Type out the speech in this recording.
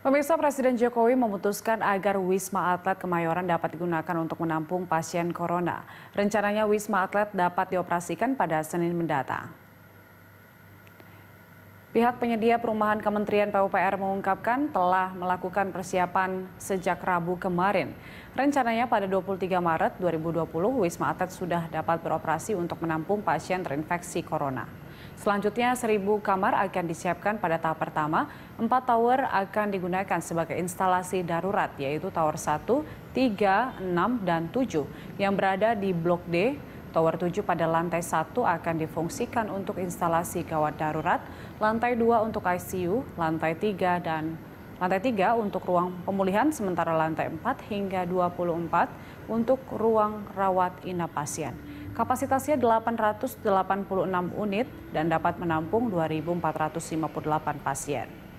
Pemirsa Presiden Jokowi memutuskan agar Wisma Atlet Kemayoran dapat digunakan untuk menampung pasien corona. Rencananya Wisma Atlet dapat dioperasikan pada Senin mendatang. Pihak penyedia perumahan Kementerian PUPR mengungkapkan telah melakukan persiapan sejak Rabu kemarin. Rencananya pada 23 Maret 2020, Wisma Atlet sudah dapat beroperasi untuk menampung pasien terinfeksi corona. Selanjutnya, 1.000 kamar akan disiapkan pada tahap pertama. Empat tower akan digunakan sebagai instalasi darurat, yaitu Tower 1, 3, 6, dan 7 yang berada di Blok D, Tower 7 pada lantai 1 akan difungsikan untuk instalasi gawat darurat, lantai 2 untuk ICU, lantai 3 dan lantai 3 untuk ruang pemulihan sementara lantai 4 hingga 24 untuk ruang rawat inap pasien. Kapasitasnya 886 unit dan dapat menampung 2458 pasien.